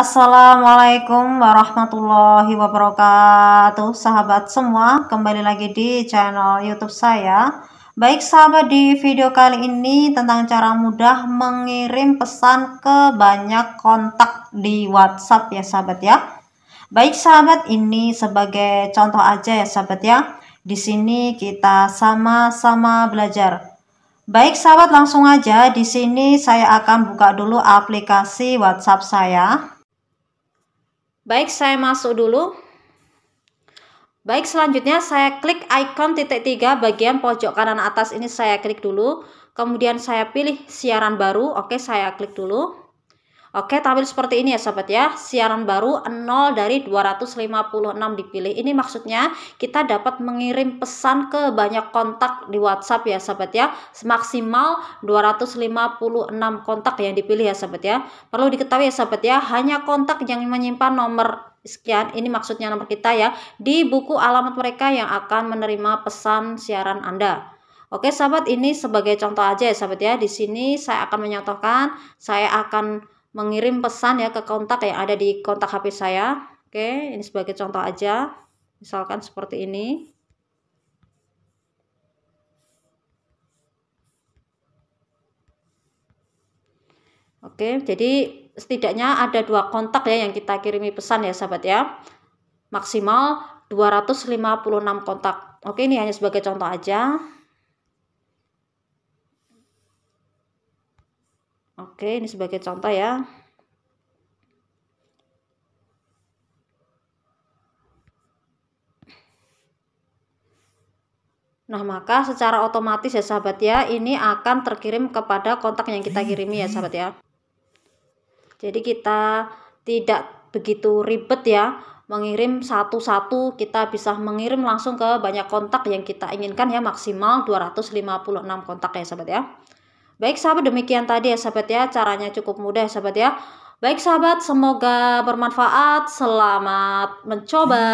Assalamualaikum warahmatullahi wabarakatuh Sahabat semua kembali lagi di channel youtube saya Baik sahabat di video kali ini tentang cara mudah mengirim pesan ke banyak kontak di whatsapp ya sahabat ya Baik sahabat ini sebagai contoh aja ya sahabat ya Di sini kita sama-sama belajar Baik sahabat langsung aja di sini saya akan buka dulu aplikasi whatsapp saya Baik, saya masuk dulu. Baik, selanjutnya saya klik icon titik tiga bagian pojok kanan atas ini saya klik dulu. Kemudian saya pilih siaran baru. Oke, saya klik dulu. Oke, tampil seperti ini ya sobat ya. Siaran baru 0 dari 256 dipilih. Ini maksudnya kita dapat mengirim pesan ke banyak kontak di WhatsApp ya sobat ya. Maksimal 256 kontak yang dipilih ya sobat ya. Perlu diketahui ya sobat ya, hanya kontak yang menyimpan nomor sekian ini maksudnya nomor kita ya di buku alamat mereka yang akan menerima pesan siaran Anda. Oke sahabat ini sebagai contoh aja ya sahabat ya di sini saya akan menyatakan saya akan mengirim pesan ya ke kontak yang ada di kontak HP saya. Oke, ini sebagai contoh aja. Misalkan seperti ini. Oke, jadi setidaknya ada dua kontak ya yang kita kirimi pesan ya sahabat ya. Maksimal 256 kontak. Oke, ini hanya sebagai contoh aja. Oke, ini sebagai contoh ya. Nah, maka secara otomatis ya sahabat ya, ini akan terkirim kepada kontak yang kita kirimi ya sahabat ya. Jadi kita tidak begitu ribet ya mengirim satu-satu kita bisa mengirim langsung ke banyak kontak yang kita inginkan ya maksimal 256 kontak ya sahabat ya. Baik sahabat demikian tadi ya sahabat ya caranya cukup mudah ya sahabat ya. Baik sahabat semoga bermanfaat. Selamat mencoba.